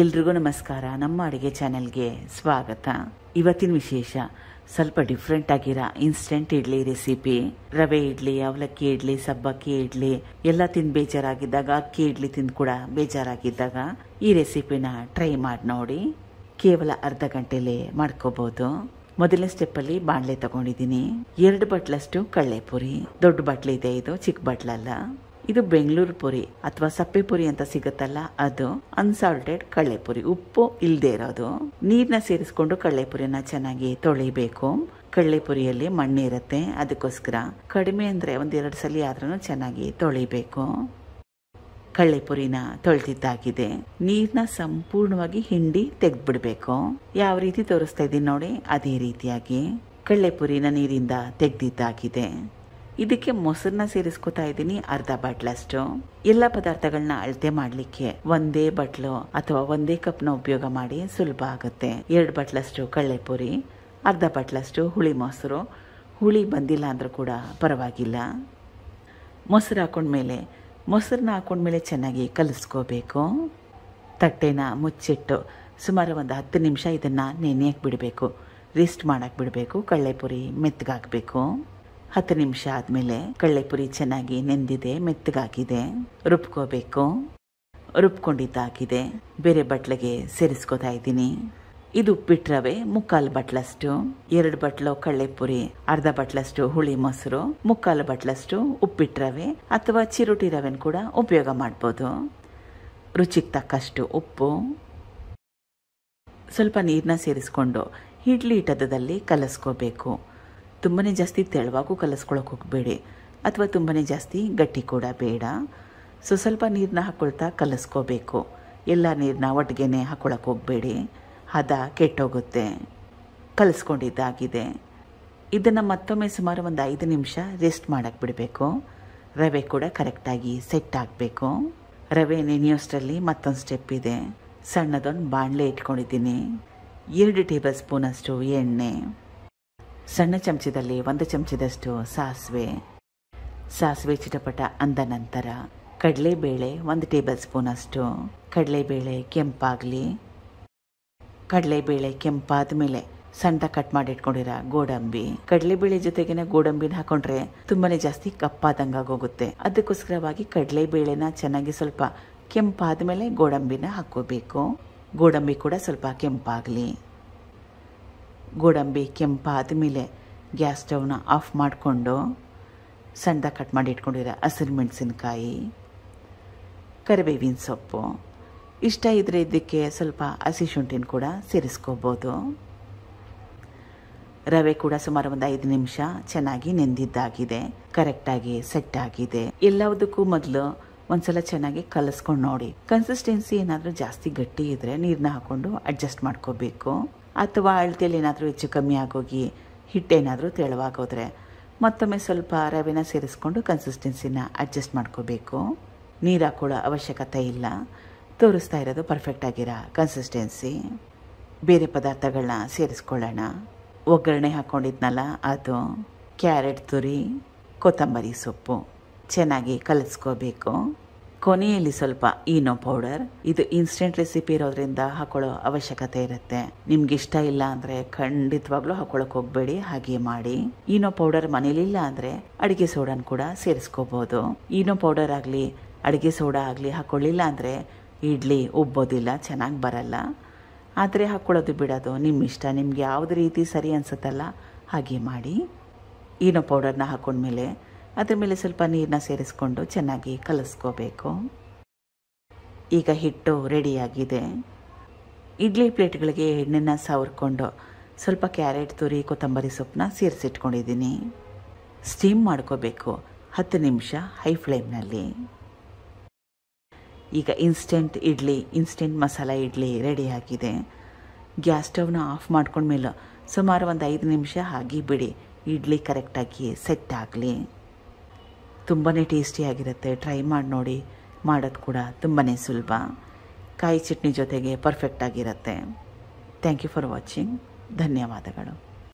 ಎಲ್ರಿಗೂ ನಮಸ್ಕಾರ ನಮ್ಮ ಅಡುಗೆ ಚಾನೆಲ್ಗೆ ಸ್ವಾಗತ ಇವತ್ತಿನ ವಿಶೇಷ ಸ್ವಲ್ಪ ಡಿಫ್ರೆಂಟ್ ಆಗಿರ ಇನ್ಸ್ಟೆಂಟ್ ಇಡ್ಲಿ ರೆಸಿಪಿ ರವೆ ಇಡ್ಲಿ ಅವಲಕ್ಕಿ ಇಡ್ಲಿ ಸಬ್ಬಕ್ಕಿ ಇಡ್ಲಿ ಎಲ್ಲ ತಿಂದು ಬೇಜಾರಾಗಿದ್ದಾಗ ಅಕ್ಕಿ ಇಡ್ಲಿ ತಿಂದು ಕೂಡ ಬೇಜಾರಾಗಿದ್ದಾಗ ಈ ರೆಸಿಪಿನ ಟ್ರೈ ಮಾಡಿ ನೋಡಿ ಕೇವಲ ಅರ್ಧ ಗಂಟೆಲೇ ಮಾಡ್ಕೋಬಹುದು ಮೊದಲನೇ ಸ್ಟೆಪ್ಪಲ್ಲಿ ಬಾಣಲೆ ತಗೊಂಡಿದ್ದೀನಿ ಎರಡು ಬಟ್ಲಷ್ಟು ಕಳ್ಳೆಪುರಿ ದೊಡ್ಡ ಇದೆ ಇದು ಚಿಕ್ಕ ಬಟ್ಲಲ್ಲ ಇದು ಬೆಂಗಳೂರು ಪುರಿ ಅಥವಾ ಸಪ್ಪೆ ಪುರಿ ಅಂತ ಸಿಗುತ್ತಲ್ಲ ಅದು ಅನ್ಸಾಲ್ಟೆಡ್ ಪುರಿ ಉಪ್ಪು ಇಲ್ಲದೆ ಇರೋದು ನೀರ್ನ ಸೇರಿಸ್ಕೊಂಡು ಪುರಿನ ಚೆನ್ನಾಗಿ ತೊಳಿಬೇಕು ಮಣ್ಣು ಮಣ್ಣಿರುತ್ತೆ ಅದಕ್ಕೋಸ್ಕರ ಕಡಿಮೆ ಅಂದರೆ ಒಂದೆರಡು ಸಲ ಆದ್ರೂ ಚೆನ್ನಾಗಿ ತೊಳಿಬೇಕು ಪುರಿನ ತೊಳೆದಿದ್ದಾಗಿದೆ ನೀರನ್ನ ಸಂಪೂರ್ಣವಾಗಿ ಹಿಂಡಿ ತೆಗೆದ್ಬಿಡ್ಬೇಕು ಯಾವ ರೀತಿ ತೋರಿಸ್ತಾ ಇದ್ದೀನಿ ನೋಡಿ ಅದೇ ರೀತಿಯಾಗಿ ಪುರಿನ ನೀರಿಂದ ತೆಗೆದಿದ್ದಾಗಿದೆ ಇದಕ್ಕೆ ಮೊಸರನ್ನ ಸೇರಿಸ್ಕೊತಾ ಇದ್ದೀನಿ ಅರ್ಧ ಬಾಟ್ಲಷ್ಟು ಎಲ್ಲ ಪದಾರ್ಥಗಳನ್ನ ಅಳತೆ ಮಾಡಲಿಕ್ಕೆ ಒಂದೇ ಬಟ್ಲು ಅಥವಾ ಒಂದೇ ಕಪ್ನ ಉಪಯೋಗ ಮಾಡಿ ಸುಲಭ ಆಗುತ್ತೆ ಎರಡು ಬಟ್ಲಷ್ಟು ಕಳ್ಳೆಪುರಿ ಅರ್ಧ ಬಟ್ಲಷ್ಟು ಹುಳಿ ಮೊಸರು ಹುಳಿ ಬಂದಿಲ್ಲ ಅಂದರೂ ಕೂಡ ಪರವಾಗಿಲ್ಲ ಮೊಸರು ಹಾಕೊಂಡ್ಮೇಲೆ ಮೊಸರನ್ನ ಹಾಕೊಂಡ್ಮೇಲೆ ಚೆನ್ನಾಗಿ ಕಲಿಸ್ಕೋಬೇಕು ತಟ್ಟೆನ ಮುಚ್ಚಿಟ್ಟು ಸುಮಾರು ಒಂದು ಹತ್ತು ನಿಮಿಷ ಇದನ್ನು ನೆನೆಯಕ್ಕೆ ಬಿಡಬೇಕು ರಿಸ್ಟ್ ಮಾಡಕ್ಕೆ ಬಿಡಬೇಕು ಕಳ್ಳೆಪುರಿ ಮೆತ್ತಗಾಕಬೇಕು ಹತ್ತು ನಿಮಿಷ ಆದಮೇಲೆ ಕಳ್ಳೆಪುರಿ ಚೆನ್ನಾಗಿ ನೆಂದಿದೆ ಮೆತ್ತಗಾಗಿದೆ ರುಬ್ಕೋಬೇಕು ರುಬ್ಕೊಂಡಿದ್ದಾಗಿದೆ ಬೇರೆ ಬಟ್ಲಿಗೆ ಸೇರಿಸ್ಕೋತಾ ಇದ್ದೀನಿ ಇದು ಉಪ್ಪಿಟ್ರವೆ ಮುಕ್ಕಾಲು ಬಟ್ಲಷ್ಟು ಎರಡು ಬಟ್ಲು ಕಳ್ಳೆಪುರಿ ಅರ್ಧ ಬಟ್ಲಷ್ಟು ಹುಳಿ ಮೊಸರು ಮುಕ್ಕಾಲು ಬಟ್ಲಷ್ಟು ಉಪ್ಪಿಟ್ರವೆ ಅಥವಾ ಚಿರುಟಿ ರವೆನ ಕೂಡ ಉಪಯೋಗ ಮಾಡ್ಬೋದು ರುಚಿಗೆ ತಕ್ಕಷ್ಟು ಉಪ್ಪು ಸ್ವಲ್ಪ ನೀರನ್ನ ಸೇರಿಸ್ಕೊಂಡು ಇಡ್ಲಿ ಇಟದದಲ್ಲಿ ಕಲಸ್ಕೋಬೇಕು ತುಂಬನೇ ಜಾಸ್ತಿ ತೆಳುವಾಗೂ ಕಲಿಸ್ಕೊಳಕ್ಕೆ ಹೋಗಬೇಡಿ ಅಥವಾ ತುಂಬನೇ ಜಾಸ್ತಿ ಗಟ್ಟಿ ಕೂಡ ಬೇಡ ಸೊ ಸ್ವಲ್ಪ ನೀರನ್ನ ಹಾಕ್ಕೊಳ್ತಾ ಕಲಿಸ್ಕೋಬೇಕು ಎಲ್ಲ ನೀರನ್ನ ಒಟ್ಟಿಗೆನೆ ಹಾಕ್ಕೊಳಕ್ಕೆ ಹೋಗಬೇಡಿ ಹದ ಕೆಟ್ಟೋಗುತ್ತೆ ಕಲಿಸ್ಕೊಂಡಿದ್ದಾಗಿದೆ ಇದನ್ನು ಮತ್ತೊಮ್ಮೆ ಸುಮಾರು ಒಂದು ಐದು ನಿಮಿಷ ರೆಸ್ಟ್ ಮಾಡೋಕ್ಕೆ ಬಿಡಬೇಕು ರವೆ ಕೂಡ ಕರೆಕ್ಟಾಗಿ ಸೆಟ್ ಆಗಬೇಕು ರವೆ ನೆನೆಯೋಷ್ಟರಲ್ಲಿ ಮತ್ತೊಂದು ಸ್ಟೆಪ್ ಇದೆ ಸಣ್ಣದೊಂದು ಬಾಣಲೆ ಇಟ್ಕೊಂಡಿದ್ದೀನಿ ಎರಡು ಟೇಬಲ್ ಸ್ಪೂನಷ್ಟು ಎಣ್ಣೆ ಸಣ್ಣ ಚಮಚದಲ್ಲಿ ಒಂದು ಚಮಚದಷ್ಟು ಸಾಸಿವೆ ಸಾಸಿವೆ ಚಿಟಪಟ ಅಂದ ನಂತರ ಕಡಲೆಬೇಳೆ ಒಂದು ಟೇಬಲ್ ಸ್ಪೂನ್ ಅಷ್ಟು ಕಡಲೆಬೇಳೆ ಕೆಂಪಾಗಲಿ ಕಡಲೆಬೇಳೆ ಕೆಂಪಾದ ಮೇಲೆ ಸಣ್ಣ ಕಟ್ ಮಾಡಿ ಗೋಡಂಬಿ ಕಡಲೆಬೇಳೆ ಜೊತೆಗೇನೆ ಗೋಡಂಬಿನ ಹಾಕೊಂಡ್ರೆ ತುಂಬಾನೇ ಜಾಸ್ತಿ ಕಪ್ಪಾದಂಗಾಗೋಗುತ್ತೆ ಅದಕ್ಕೋಸ್ಕರವಾಗಿ ಕಡಲೆಬೇಳೆನ ಚೆನ್ನಾಗಿ ಸ್ವಲ್ಪ ಕೆಂಪಾದ ಮೇಲೆ ಗೋಡಂಬಿನ ಹಾಕೋಬೇಕು ಗೋಡಂಬಿ ಕೂಡ ಸ್ವಲ್ಪ ಕೆಂಪಾಗಲಿ ಗೋಡಂಬಿ ಕೆಂಪಾದ ಮೇಲೆ ಗ್ಯಾಸ್ ಸ್ಟೌವ್ನ ಆಫ್ ಮಾಡಿಕೊಂಡು ಸಣ್ಣದ ಕಟ್ ಮಾಡಿ ಇಟ್ಕೊಂಡಿರೋ ಹಸಿರು ಮೆಣಸಿನ್ಕಾಯಿ ಕರಿಬೇವಿನ ಸೊಪ್ಪು ಇಷ್ಟ ಇದ್ದರೆ ಇದಕ್ಕೆ ಸ್ವಲ್ಪ ಹಸಿ ಶುಂಠಿನ ಕೂಡ ಸೇರಿಸ್ಕೋಬೋದು ರವೆ ಕೂಡ ಸುಮಾರು ಒಂದು ಐದು ನಿಮಿಷ ಚೆನ್ನಾಗಿ ನೆಂದಿದ್ದಾಗಿದೆ ಕರೆಕ್ಟಾಗಿ ಸೆಟ್ ಆಗಿದೆ ಎಲ್ಲದಕ್ಕೂ ಮೊದಲು ಒಂದ್ಸಲ ಚೆನ್ನಾಗಿ ಕಲಸ್ಕೊಂಡು ನೋಡಿ ಕನ್ಸಿಸ್ಟೆನ್ಸಿ ಏನಾದರೂ ಜಾಸ್ತಿ ಗಟ್ಟಿ ಇದ್ದರೆ ನೀರನ್ನ ಹಾಕ್ಕೊಂಡು ಅಡ್ಜಸ್ಟ್ ಮಾಡ್ಕೋಬೇಕು ಅಥವಾ ಅಳತೆಯಲ್ಲಿ ಏನಾದರೂ ಹೆಚ್ಚು ಕಮ್ಮಿ ಆಗೋಗಿ ಹಿಟ್ಟೇನಾದರೂ ತೆಳುವಾಗೋದ್ರೆ ಮತ್ತೊಮ್ಮೆ ಸ್ವಲ್ಪ ರವೆನ ಸೇರಿಸ್ಕೊಂಡು ಕನ್ಸಿಸ್ಟೆನ್ಸಿನ ಅಡ್ಜಸ್ಟ್ ಮಾಡ್ಕೋಬೇಕು ನೀರು ಹಾಕೊಳ್ಳೋ ಅವಶ್ಯಕತೆ ಇಲ್ಲ ತೋರಿಸ್ತಾ ಇರೋದು ಪರ್ಫೆಕ್ಟಾಗಿರೋ ಕನ್ಸಿಸ್ಟೆನ್ಸಿ ಬೇರೆ ಪದಾರ್ಥಗಳನ್ನ ಸೇರಿಸ್ಕೊಳ್ಳೋಣ ಒಗ್ಗರಣೆ ಹಾಕ್ಕೊಂಡಿದ್ನಲ್ಲ ಅದು ಕ್ಯಾರೆಟ್ ತುರಿ ಕೊತ್ತಂಬರಿ ಸೊಪ್ಪು ಚೆನ್ನಾಗಿ ಕಲಿಸ್ಕೋಬೇಕು ಕೊನೆಯಲ್ಲಿ ಸ್ವಲ್ಪ ಈನೋ ಪೌಡರ್ ಇದು ಇನ್ಸ್ಟೆಂಟ್ ರೆಸಿಪಿ ಇರೋದ್ರಿಂದ ಹಾಕೊಳ್ಳೋ ಅವಶ್ಯಕತೆ ಇರುತ್ತೆ ನಿಮ್ಗೆ ಇಷ್ಟ ಇಲ್ಲ ಅಂದ್ರೆ ಖಂಡಿತವಾಗ್ಲೂ ಹಾಕೊಳ್ಳೋಕೆ ಹೋಗ್ಬೇಡಿ ಹಾಗೆ ಮಾಡಿ ಈನೋ ಪೌಡರ್ ಮನೇಲಿ ಇಲ್ಲ ಅಂದ್ರೆ ಅಡಿಗೆ ಸೋಡಾನ ಕೂಡ ಸೇರಿಸ್ಕೋಬಹುದು ಈನೋ ಪೌಡರ್ ಆಗಲಿ ಅಡಿಗೆ ಸೋಡಾ ಆಗಲಿ ಹಾಕೊಳ್ಳಿಲ್ಲ ಅಂದ್ರೆ ಇಡ್ಲಿ ಉಬ್ಬೋದಿಲ್ಲ ಚೆನ್ನಾಗಿ ಬರಲ್ಲ ಆದರೆ ಹಾಕೊಳ್ಳೋದು ಬಿಡೋದು ನಿಮ್ಮ ಇಷ್ಟ ನಿಮ್ಗೆ ಯಾವ್ದು ರೀತಿ ಸರಿ ಅನ್ಸುತ್ತಲ್ಲ ಹಾಗೆ ಮಾಡಿ ಈನೋ ಪೌಡರ್ನ ಹಾಕೊಂಡ್ಮೇಲೆ ಅದ್ರ ಮೇಲೆ ಸ್ವಲ್ಪ ನೀರನ್ನ ಸೇರಿಸ್ಕೊಂಡು ಚೆನ್ನಾಗಿ ಕಲಿಸ್ಕೋಬೇಕು ಈಗ ಹಿಟ್ಟು ರೆಡಿಯಾಗಿದೆ ಇಡ್ಲಿ ಪ್ಲೇಟ್ಗಳಿಗೆ ಎಣ್ಣೆನ ಸವರ್ಕೊಂಡು ಸ್ವಲ್ಪ ಕ್ಯಾರೆಟ್ ತುರಿ ಕೊತ್ತಂಬರಿ ಸೊಪ್ಪನ್ನ ಸೇರಿಸಿಟ್ಕೊಂಡಿದ್ದೀನಿ ಸ್ಟೀಮ್ ಮಾಡ್ಕೋಬೇಕು ಹತ್ತು ನಿಮಿಷ ಹೈ ಫ್ಲೇಮ್ನಲ್ಲಿ ಈಗ ಇನ್ಸ್ಟೆಂಟ್ ಇಡ್ಲಿ ಇನ್ಸ್ಟೆಂಟ್ ಮಸಾಲ ಇಡ್ಲಿ ರೆಡಿಯಾಗಿದೆ ಗ್ಯಾಸ್ ಸ್ಟವ್ನ ಆಫ್ ಮಾಡ್ಕೊಂಡ್ಮೇಲೆ ಸುಮಾರು ಒಂದು ಐದು ನಿಮಿಷ ಹಾಗೆ ಬಿಡಿ ಇಡ್ಲಿ ಕರೆಕ್ಟಾಗಿ ಸೆಟ್ ಆಗಲಿ ತುಂಬಾ ಟೇಸ್ಟಿಯಾಗಿರುತ್ತೆ ಟ್ರೈ ಮಾಡಿ ನೋಡಿ ಮಾಡೋದು ಕೂಡ ತುಂಬಾ ಸುಲಭ ಕಾಯಿ ಚಟ್ನಿ ಜೊತೆಗೆ ಪರ್ಫೆಕ್ಟಾಗಿರುತ್ತೆ ಥ್ಯಾಂಕ್ ಯು ಫಾರ್ ವಾಚಿಂಗ್ ಧನ್ಯವಾದಗಳು